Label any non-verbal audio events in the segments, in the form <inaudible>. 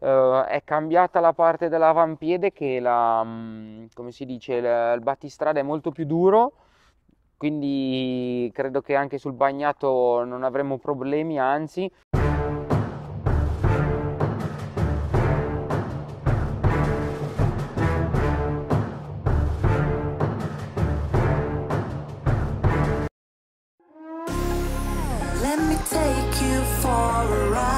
Uh, è cambiata la parte dell'avampiede che la, mm, come si dice, la, il, battistrada è molto più duro, quindi credo che anche sul bagnato non avremo problemi, anzi. Let me take you for a ride.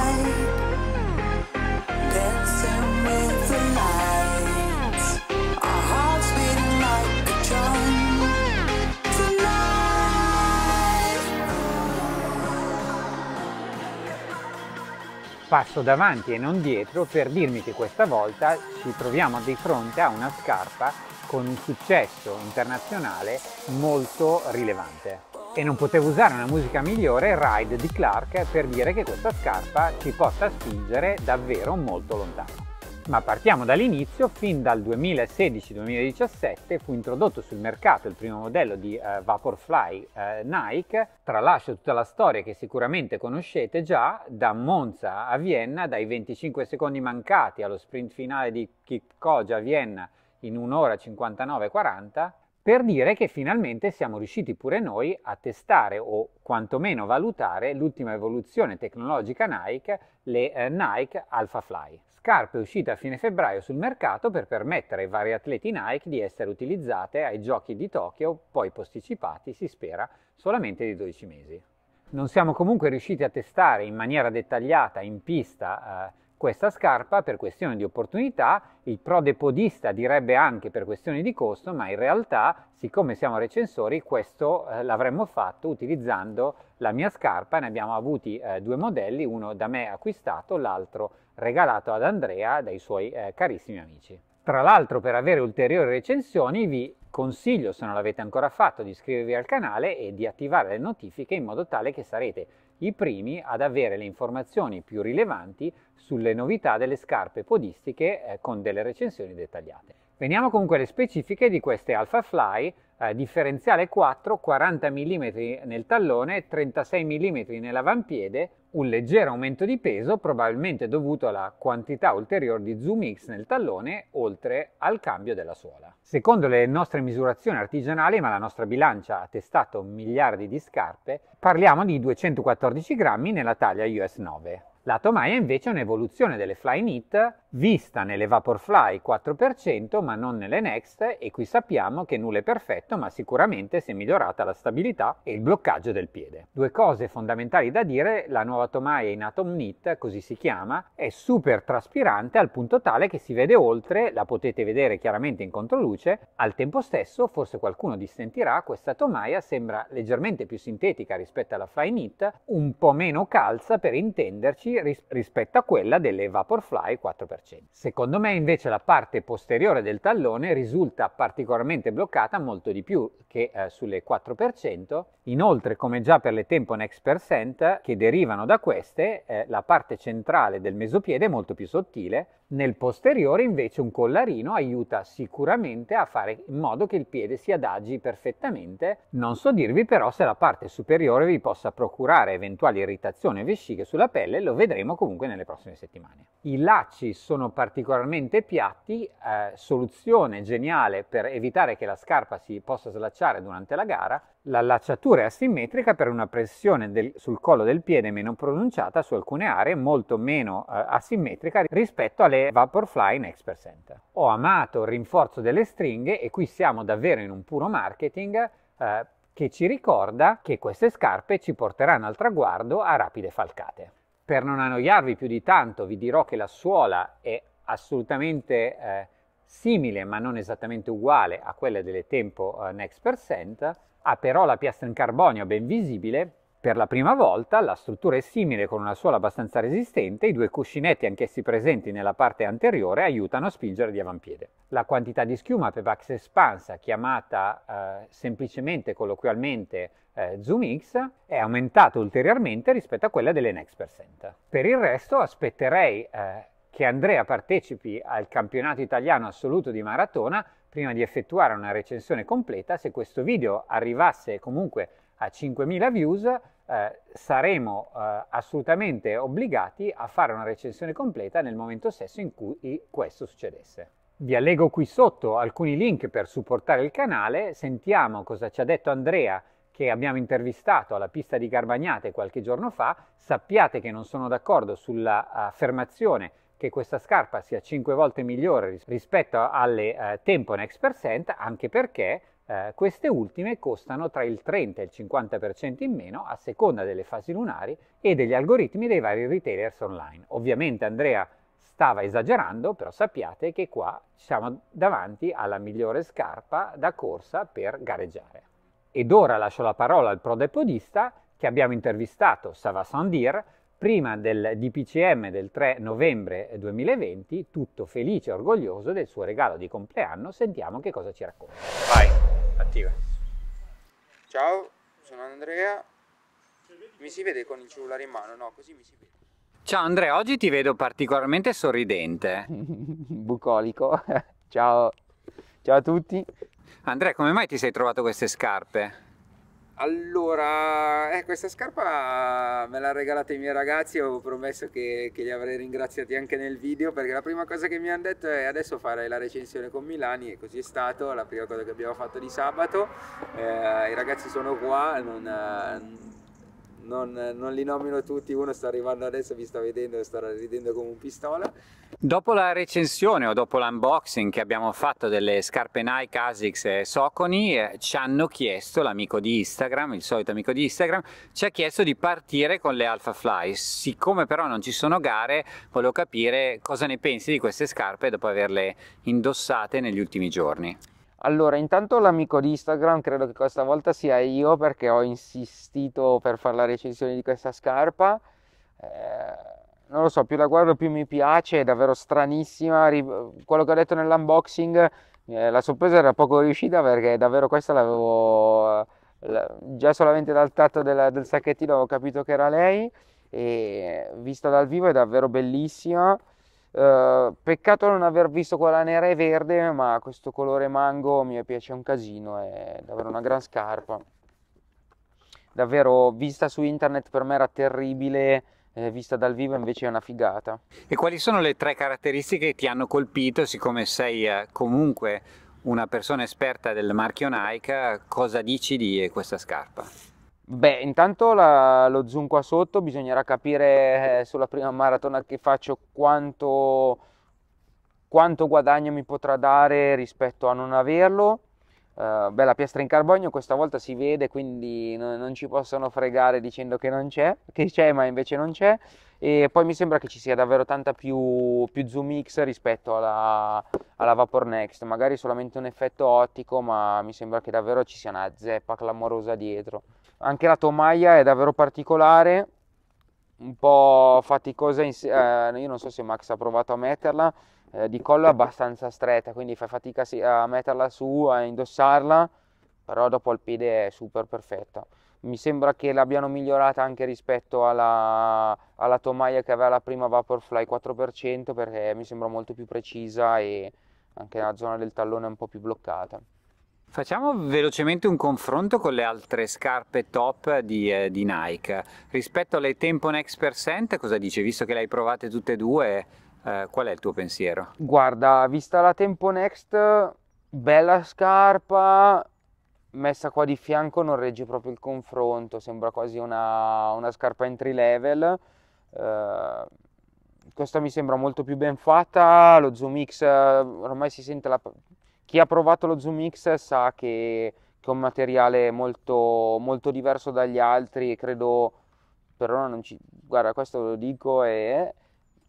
passo davanti e non dietro per dirmi che questa volta ci troviamo di fronte a una scarpa con un successo internazionale molto rilevante. E non potevo usare una musica migliore, Ride di Clark, per dire che questa scarpa ci possa spingere davvero molto lontano. Ma partiamo dall'inizio, fin dal 2016-2017 fu introdotto sul mercato il primo modello di eh, Vaporfly eh, Nike, tralascio tutta la storia che sicuramente conoscete già, da Monza a Vienna, dai 25 secondi mancati allo sprint finale di Kipkoge a Vienna in 1 ora 59-40, per dire che finalmente siamo riusciti pure noi a testare o quantomeno valutare l'ultima evoluzione tecnologica Nike, le eh, Nike Alpha Fly scarpe uscite a fine febbraio sul mercato per permettere ai vari atleti Nike di essere utilizzate ai giochi di Tokyo, poi posticipati, si spera, solamente di 12 mesi. Non siamo comunque riusciti a testare in maniera dettagliata in pista eh, questa scarpa per questione di opportunità, il pro prodepodista direbbe anche per questione di costo, ma in realtà, siccome siamo recensori, questo eh, l'avremmo fatto utilizzando la mia scarpa, ne abbiamo avuti eh, due modelli, uno da me acquistato, l'altro regalato ad Andrea dai suoi eh, carissimi amici. Tra l'altro per avere ulteriori recensioni vi consiglio, se non l'avete ancora fatto, di iscrivervi al canale e di attivare le notifiche in modo tale che sarete i primi ad avere le informazioni più rilevanti sulle novità delle scarpe podistiche eh, con delle recensioni dettagliate. Veniamo comunque alle specifiche di queste Alpha Fly, eh, differenziale 4, 40 mm nel tallone, 36 mm nell'avampiede, un leggero aumento di peso probabilmente dovuto alla quantità ulteriore di Zoom X nel tallone oltre al cambio della suola. Secondo le nostre misurazioni artigianali, ma la nostra bilancia ha testato miliardi di scarpe, parliamo di 214 grammi nella taglia US 9. Lato Maya invece è un'evoluzione delle Fly Knit vista nelle Vaporfly 4% ma non nelle Next e qui sappiamo che nulla è perfetto ma sicuramente si è migliorata la stabilità e il bloccaggio del piede. Due cose fondamentali da dire, la nuova tomaia in Atom Knit, così si chiama, è super traspirante al punto tale che si vede oltre, la potete vedere chiaramente in controluce, al tempo stesso forse qualcuno dissentirà, questa tomaia sembra leggermente più sintetica rispetto alla Fly Knit, un po' meno calza per intenderci ris- rispetto a quella delle Vaporfly 4%. 100%. Secondo me invece la parte posteriore del tallone risulta particolarmente bloccata molto di più che eh, sulle 4%. Inoltre, come già per le tempo next percent che derivano da queste, eh, la parte centrale del mesopiede è molto più sottile. Nel posteriore invece un collarino aiuta sicuramente a fare in modo che il piede si adagi perfettamente. Non so dirvi però se la parte superiore vi possa procurare eventuali irritazioni e vesciche sulla pelle, lo vedremo comunque nelle prossime settimane. I lacci sono sono particolarmente piatti, eh, soluzione geniale per evitare che la scarpa si possa slacciare durante la gara, l'allacciatura è asimmetrica per una pressione del, sul collo del piede meno pronunciata su alcune aree, molto meno eh, asimmetrica rispetto alle Vaporfly Next Percent. Ho amato il rinforzo delle stringhe e qui siamo davvero in un puro marketing eh, che ci ricorda che queste scarpe ci porteranno al traguardo a rapide falcate per non annoiarvi più di tanto, vi dirò che la suola è assolutamente eh, simile, ma non esattamente uguale a quella delle Tempo eh, Next Percent, ha però la piastra in carbonio ben visibile per la prima volta la struttura è simile con una suola abbastanza resistente, i due cuscinetti anch'essi presenti nella parte anteriore aiutano a spingere di avampiede. La quantità di schiuma Pevax espansa, chiamata eh, semplicemente, colloquialmente, eh, Zoom X, è aumentata ulteriormente rispetto a quella dell'Enex Percent. Per il resto aspetterei eh, che Andrea partecipi al campionato italiano assoluto di maratona prima di effettuare una recensione completa. Se questo video arrivasse comunque a 5.000 views, eh, saremo eh, assolutamente obbligati a fare una recensione completa nel momento stesso in cui questo succedesse. Vi allego qui sotto alcuni link per supportare il canale, sentiamo cosa ci ha detto Andrea che abbiamo intervistato alla pista di Garbagnate qualche giorno fa, sappiate che non sono d'accordo sull'affermazione eh, che questa scarpa sia 5 volte migliore rispetto alle eh, Next Percent, anche perché eh, queste ultime costano tra il 30 e il 50% in meno a seconda delle fasi lunari e degli algoritmi dei vari retailers online. Ovviamente Andrea stava esagerando, però sappiate che qua siamo davanti alla migliore scarpa da corsa per gareggiare. Ed ora lascio la parola al prodepodista che abbiamo intervistato, Sava Sandir, prima del DPCM del 3 novembre 2020, tutto felice e orgoglioso del suo regalo di compleanno, sentiamo che cosa ci racconta. Vai attiva. Ciao, sono Andrea. Mi si vede con il cellulare in mano, no? Così mi si vede. Ciao Andrea, oggi ti vedo particolarmente sorridente. <laughs> Bucolico. <laughs> Ciao. Ciao a tutti. Andrea, come mai ti sei trovato queste scarpe? Allora, eh, questa scarpa me l'ha regalata i miei ragazzi, avevo promesso che, che, li avrei ringraziati anche nel video perché la prima cosa che mi hanno detto è adesso fare la recensione con Milani e così è stato, la prima cosa che abbiamo fatto di sabato, eh, i ragazzi sono qua, non, eh, non, eh, non, li nomino tutti, uno sta arrivando adesso, vi sta vedendo e sta ridendo come un pistola. Dopo la recensione o dopo l'unboxing che abbiamo fatto delle scarpe Nike, Asics e Soconi, eh, ci hanno chiesto, l'amico di Instagram, il solito amico di Instagram, ci ha chiesto di partire con le Alpha Fly. Siccome però non ci sono gare, volevo capire cosa ne pensi di queste scarpe dopo averle indossate negli ultimi giorni. Allora, intanto l'amico di Instagram credo che questa volta sia io perché ho insistito per fare la recensione di questa scarpa. Eh, non lo so, più la guardo più mi piace, è davvero stranissima. Quello che ho detto nell'unboxing, eh, la sorpresa era poco riuscita perché davvero questa l'avevo eh, già solamente dal tatto della, del sacchettino ho capito che era lei e vista dal vivo è davvero bellissima eh, peccato non aver visto quella nera e verde, ma questo colore mango mi piace un casino, è davvero una gran scarpa. Davvero, vista su internet per me era terribile, eh, vista dal vivo invece è una figata. E quali sono le tre caratteristiche che ti hanno colpito, siccome sei eh, comunque una persona esperta del marchio Nike, cosa dici di questa scarpa? Beh, intanto la, lo zoom qua sotto, bisognerà capire eh, sulla prima maratona che faccio quanto, quanto, guadagno mi potrà dare rispetto a non averlo. Eh, beh, la piastra in carbonio questa volta si vede, quindi no, non ci possono fregare dicendo che non c'è, che c'è ma invece non c'è. E poi mi sembra che ci sia davvero tanta più, più zoom X rispetto alla, alla Vapor Next, magari solamente un effetto ottico, ma mi sembra che davvero ci sia una zeppa clamorosa dietro anche la tomaia è davvero particolare un po' faticosa in, eh, io non so se Max ha provato a metterla eh, di collo è abbastanza stretta quindi fa fatica a metterla su a indossarla però dopo al piede è super perfetta mi sembra che l'abbiano migliorata anche rispetto alla, alla tomaia che aveva la prima Vaporfly 4% perché mi sembra molto più precisa e anche la zona del tallone è un po' più bloccata Facciamo velocemente un confronto con le altre scarpe top di, eh, di Nike. Rispetto alle Tempo Next Percent, cosa dice? Visto che le hai provate tutte e due, eh, qual è il tuo pensiero? Guarda, vista la Tempo Next, bella scarpa, messa qua di fianco non regge proprio il confronto, sembra quasi una, una scarpa entry level. Eh, questa mi sembra molto più ben fatta, lo Zoom X eh, ormai si sente la chi ha provato lo Zoom X sa che, che è un materiale molto, molto diverso dagli altri e credo per ora non ci... guarda questo lo dico è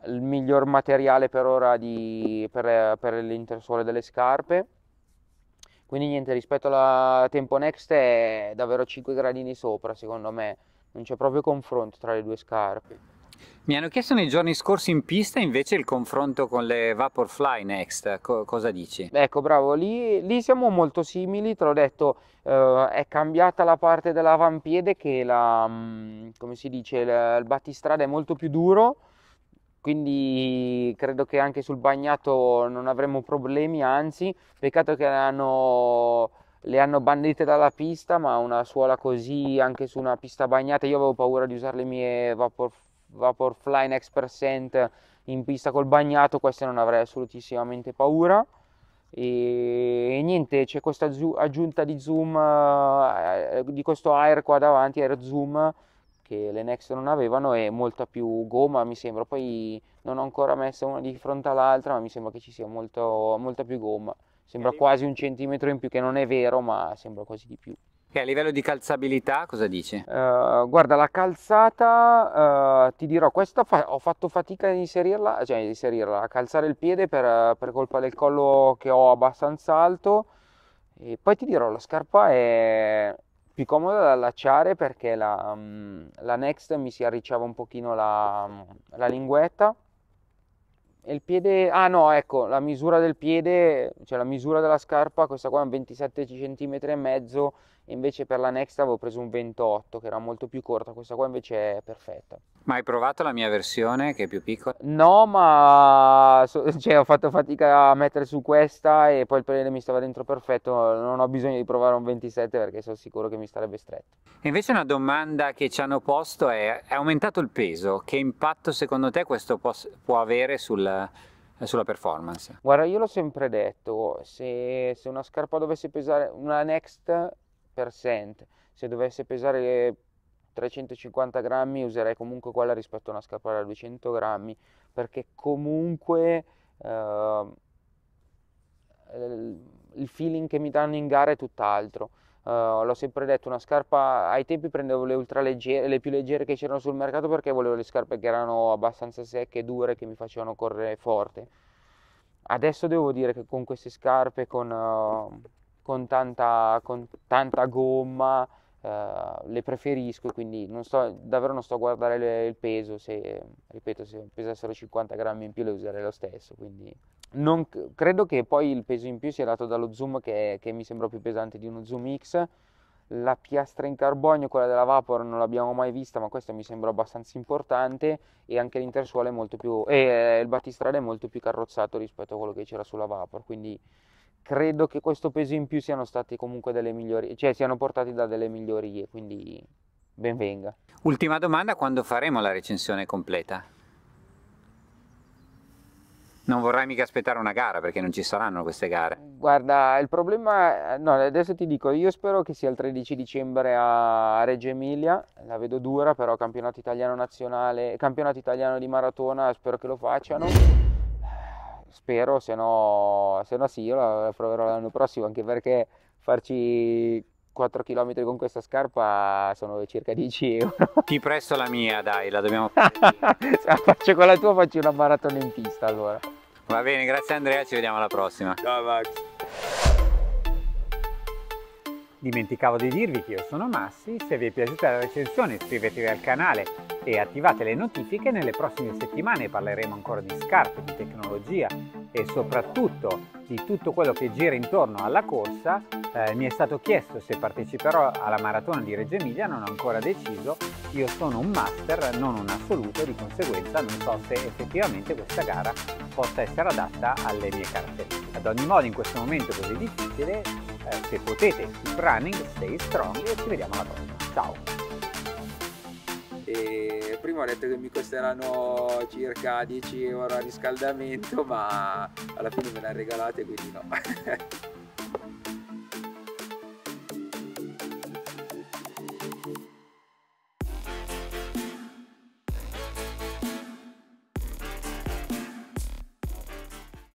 il miglior materiale per ora di, per, per l'intersuole delle scarpe quindi niente rispetto alla Tempo Next è davvero 5 gradini sopra secondo me non c'è proprio confronto tra le due scarpe mi hanno chiesto nei giorni scorsi in pista invece il confronto con le Vaporfly Next, Co cosa dici? Ecco bravo, lì, lì, siamo molto simili, te l'ho detto, eh, è cambiata la parte dell'avampiede che la, mm, come si dice, la, il battistrada è molto più duro, quindi credo che anche sul bagnato non avremo problemi, anzi peccato che hanno le hanno bandite dalla pista, ma una suola così anche su una pista bagnata, io avevo paura di usare le mie Vaporfly Vaporfly Next Percent in pista col bagnato, queste non avrei assolutissimamente paura. E, e niente, c'è questa aggiunta di zoom, eh, eh, di questo air qua davanti, air zoom, che le Next non avevano e molta più gomma mi sembra. Poi non ho ancora messa una di fronte all'altra, ma mi sembra che ci sia molto, molta più gomma. Sembra quasi un centimetro in più, che non è vero, ma sembra quasi di più. E a livello di calzabilità cosa dici? Uh, guarda, la calzata, uh, ti dirò, questa fa- ho fatto fatica ad inserirla, cioè inserirla, a calzare il piede per, per colpa del collo che ho abbastanza alto. E poi ti dirò, la scarpa è, più comoda da allacciare perché la, um, la, Next mi si arricciava un pochino la, mm, la, linguetta e il piede, ah no ecco la misura del piede, cioè la misura della scarpa, questa qua è un 27 cm e mezzo invece per la Next avevo preso un 28 che era molto più corta, questa qua invece è perfetta. Ma hai provato la mia versione che è più piccola? No, ma so, <laughs> cioè, ho fatto fatica a mettere su questa e poi il pelle mi stava dentro perfetto, non ho bisogno di provare un 27 perché sono sicuro che mi starebbe stretto. E invece una domanda che ci hanno posto è, è aumentato il peso, che impatto secondo te questo può, può avere sul, sulla performance? Guarda, io l'ho sempre detto, se, se, una scarpa dovesse pesare, una Next Percent, se dovesse pesare 350 eh, grammi userei comunque quella rispetto a una scarpa da 200 grammi, perché comunque eh, il feeling che mi danno in gara è tutt'altro. Uh, l'ho sempre detto, una scarpa ai tempi prendevo le ultra leggere, le più leggere che c'erano sul mercato perché volevo le scarpe che erano abbastanza secche, dure, che mi facevano correre forte. Adesso devo dire che con queste scarpe, con, uh, con tanta, con tanta gomma, eh, le preferisco quindi non sto, davvero non sto a guardare le, il peso, se, ripeto, se pesassero 50 grammi in più le userei lo stesso, quindi non, credo che poi il peso in più sia dato dallo zoom che, che mi sembra più pesante di uno zoom X, la piastra in carbonio, quella della Vapor, non l'abbiamo mai vista, ma questa mi sembra abbastanza importante. E anche l'intersuolo è molto più. e eh, il battistrada è molto più carrozzato rispetto a quello che c'era sulla Vapor. Quindi credo che questo peso in più siano stati comunque delle migliorie, cioè siano portati da delle migliorie, quindi benvenga. Ultima domanda, quando faremo la recensione completa? Non vorrai mica aspettare una gara perché non ci saranno queste gare. Guarda, il problema, no, adesso ti dico, io spero che sia il 13 dicembre a Reggio Emilia, la vedo dura, però campionato italiano nazionale, campionato italiano di maratona, spero che lo facciano spero, se no, se no sì, io la proverò l'anno prossimo, anche perché farci 4 km con questa scarpa sono circa 10 euro. Ti <laughs> presto la mia, dai, la dobbiamo <laughs> fare. se la faccio con la tua faccio una maratona in pista allora. Va bene, grazie Andrea, ci vediamo alla prossima. Ciao Max. Dimenticavo di dirvi che io sono Massi, se vi è piaciuta la recensione iscrivetevi al canale e attivate le notifiche, nelle prossime settimane parleremo ancora di scarpe, di tecnologia e soprattutto di tutto quello che gira intorno alla corsa. Eh, mi è stato chiesto se parteciperò alla maratona di Reggio Emilia, non ho ancora deciso, io sono un master, non un assoluto, di conseguenza non so se effettivamente questa gara possa essere adatta alle mie caratteristiche. Ad ogni modo in questo momento così difficile eh, se potete keep running, stay strong e ci vediamo alla prossima. Ciao! E prima ho detto che mi costeranno circa 10 euro a riscaldamento, ma alla fine me l'ha regalate quindi no. <laughs>